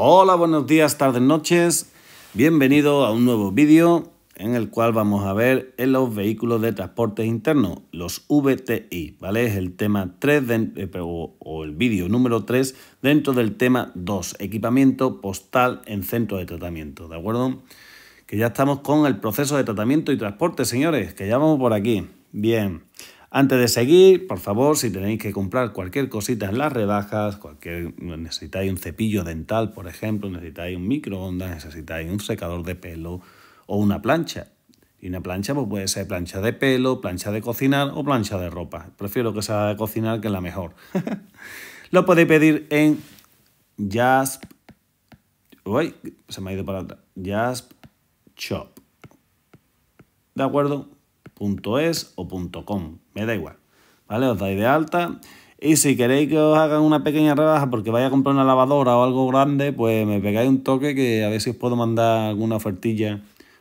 Hola, buenos días, tardes, noches. Bienvenido a un nuevo vídeo en el cual vamos a ver en los vehículos de transporte interno, los VTI, ¿vale? Es el tema 3 eh, o, o, el vídeo número 3 dentro del tema 2, equipamiento postal en centro de tratamiento, ¿de acuerdo? Que ya estamos con el proceso de tratamiento y transporte, señores, que ya vamos por aquí. Bien, antes de seguir, por favor, si tenéis que comprar cualquier cosita en las rebajas, cualquier necesitáis un cepillo dental, por ejemplo, necesitáis un microondas, necesitáis un secador de pelo o una plancha. Y una plancha pues puede ser plancha de pelo, plancha de cocinar o plancha de ropa. Prefiero que sea de cocinar que la mejor. Lo podéis pedir en Jasp. Uy, se me ha ido para atrás. Jasp Shop. ¿De acuerdo? .es o .com, me da igual, ¿vale? Os dais de alta y si queréis que os hagan una pequeña rebaja porque vaya a comprar una lavadora o algo grande, pues me pegáis un toque que a ver si os puedo mandar alguna ofertilla,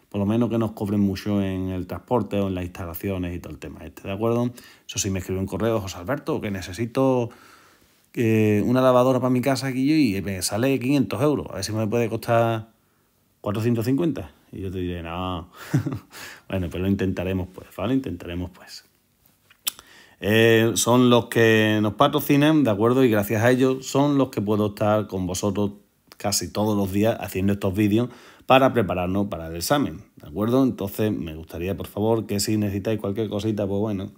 por lo menos que nos cobren mucho en el transporte o en las instalaciones y todo el tema este, ¿de acuerdo? Eso sí, me escribe un correo, José Alberto, que necesito eh, una lavadora para mi casa aquí y me sale 500 euros, a ver si me puede costar 450. Y yo te diré, no. bueno, pero pues lo intentaremos, pues, ¿vale? Intentaremos, pues. Eh, son los que nos patrocinan, ¿de acuerdo? Y gracias a ellos son los que puedo estar con vosotros casi todos los días haciendo estos vídeos para prepararnos para el examen, ¿de acuerdo? Entonces me gustaría, por favor, que si necesitáis cualquier cosita, pues bueno,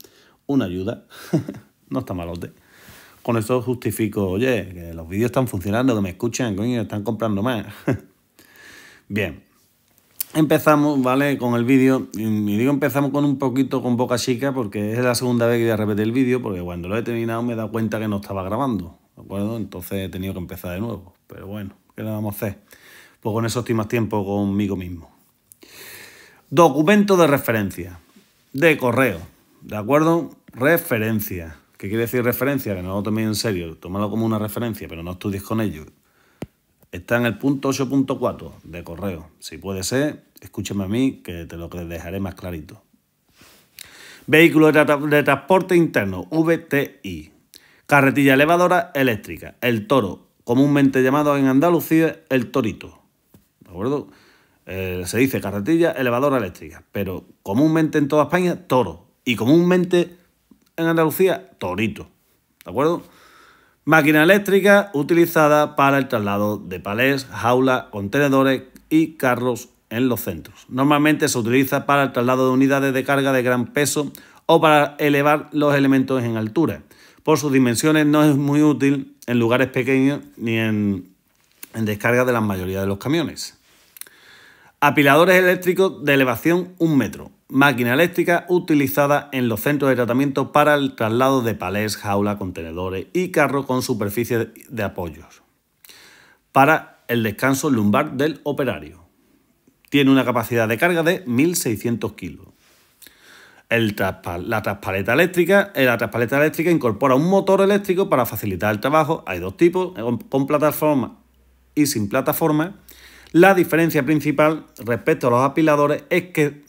una ayuda, no está malote. Con esto justifico, oye, que los vídeos están funcionando, que me escuchan, coño, están comprando más. Bien, Empezamos, ¿vale? Con el vídeo, y digo empezamos con un poquito con boca chica porque es la segunda vez que voy a repetir el vídeo porque cuando lo he terminado me he dado cuenta que no estaba grabando, ¿de acuerdo? Entonces he tenido que empezar de nuevo, pero bueno, ¿qué le vamos a hacer? Pues con eso estoy más tiempo conmigo mismo. Documento de referencia, de correo, ¿de acuerdo? Referencia. ¿Qué quiere decir referencia? Que no lo toméis en serio, tómalo como una referencia, pero no estudies con ello. Está en el punto 8.4 de correo. Si puede ser, escúchame a mí que te lo dejaré más clarito. Vehículo de, transporte interno, VTI. Carretilla elevadora eléctrica. El toro, comúnmente llamado en Andalucía el torito. ¿De acuerdo? Eh, se dice carretilla elevadora eléctrica, pero comúnmente en toda España, toro. Y comúnmente en Andalucía, torito. ¿De acuerdo? Máquina eléctrica utilizada para el traslado de palés, jaulas, contenedores y carros en los centros. Normalmente se utiliza para el traslado de unidades de carga de gran peso o para elevar los elementos en altura. Por sus dimensiones no es muy útil en lugares pequeños ni en, en descarga de la mayoría de los camiones. Apiladores eléctricos de elevación 1 metro. Máquina eléctrica utilizada en los centros de tratamiento para el traslado de palés, jaula, contenedores y carros con superficie de apoyos. Para el descanso lumbar del operario. Tiene una capacidad de carga de 1.600 kilos. la traspaleta eléctrica. Eh, la traspaleta eléctrica incorpora un motor eléctrico para facilitar el trabajo. Hay dos tipos, eh, con plataforma y sin plataforma la diferencia principal respecto a los apiladores es que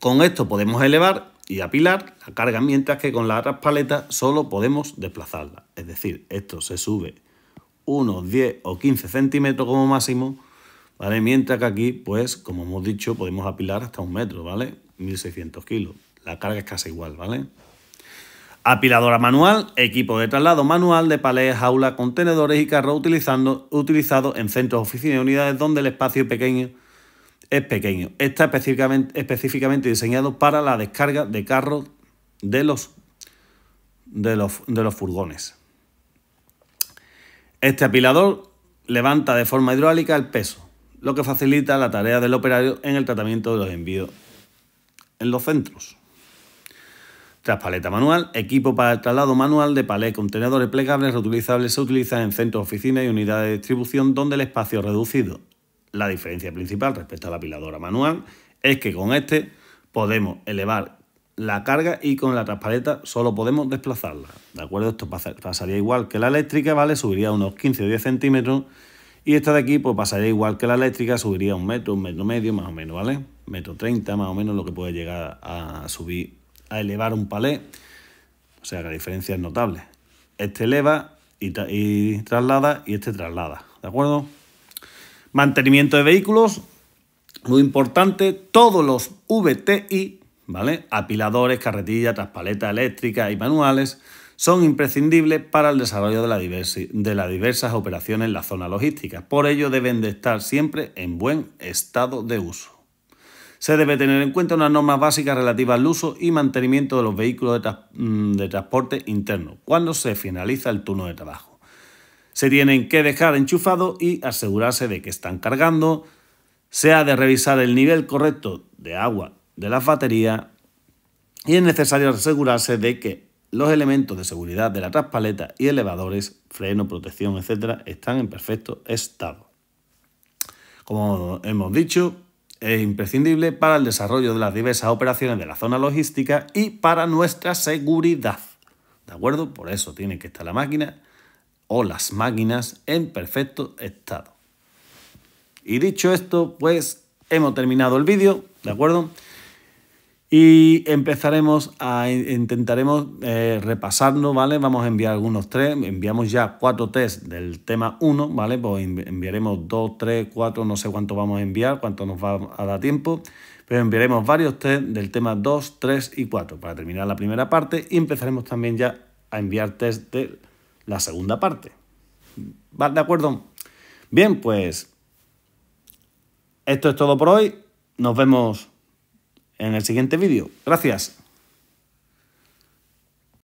con esto podemos elevar y apilar la carga, mientras que con las otras paletas solo podemos desplazarla. Es decir, esto se sube unos 10 o 15 centímetros como máximo, ¿vale? Mientras que aquí, pues, como hemos dicho, podemos apilar hasta un metro, ¿vale? 1600 kilos. La carga es casi igual, ¿vale? Apiladora manual, equipo de traslado manual de palés, jaulas, contenedores y carros utilizando, utilizado en centros, oficinas y unidades donde el espacio pequeño es pequeño. Está específicamente, específicamente diseñado para la descarga de carros de los, de los, de los furgones. Este apilador levanta de forma hidráulica el peso, lo que facilita la tarea del operario en el tratamiento de los envíos en los centros. Traspaleta manual, equipo para el traslado manual de palet, contenedores plegables reutilizables se utilizan en centros, oficinas y unidades de distribución donde el espacio es reducido. La diferencia principal respecto a la piladora manual es que con este podemos elevar la carga y con la traspaleta solo podemos desplazarla. ¿De acuerdo? Esto pasaría igual que la eléctrica, ¿vale? Subiría unos 15 o 10 centímetros y esta de aquí pues, pasaría igual que la eléctrica, subiría un metro, un metro medio más o menos, ¿vale? Metro 30 más o menos lo que puede llegar a subir a elevar un palé. O sea que la diferencia es notable. Este eleva y, traslada y este traslada. ¿De acuerdo? Mantenimiento de vehículos, muy importante, todos los VTI, ¿vale? Apiladores, carretillas, traspaletas eléctricas y manuales son imprescindibles para el desarrollo de, la de, las diversas operaciones en la zona logística. Por ello deben de estar siempre en buen estado de uso. Se debe tener en cuenta unas normas básicas relativas al uso y mantenimiento de los vehículos mm, de, transporte interno cuando se finaliza el turno de trabajo. Se tienen que dejar enchufados y asegurarse de que están cargando. Se ha de revisar el nivel correcto de agua de la baterías y es necesario asegurarse de que los elementos de seguridad de la traspaleta y elevadores, freno, protección, etcétera, están en perfecto estado. Como hemos dicho, es imprescindible para el desarrollo de las diversas operaciones de la zona logística y para nuestra seguridad. ¿De acuerdo? Por eso tiene que estar la máquina o las máquinas en perfecto estado. Y dicho esto, pues hemos terminado el vídeo, ¿de acuerdo? y empezaremos a intentaremos eh, ¿vale? Vamos a enviar algunos tres, enviamos ya cuatro test del tema 1, ¿vale? Pues enviaremos dos, tres, cuatro, no sé cuánto vamos a enviar, cuánto nos va a dar tiempo, pero enviaremos varios test del tema 2, 3 y 4 para terminar la primera parte y empezaremos también ya a enviar test de la segunda parte. ¿Vale? ¿De acuerdo? Bien, pues esto es todo por hoy. Nos vemos en el siguiente vídeo. Gracias.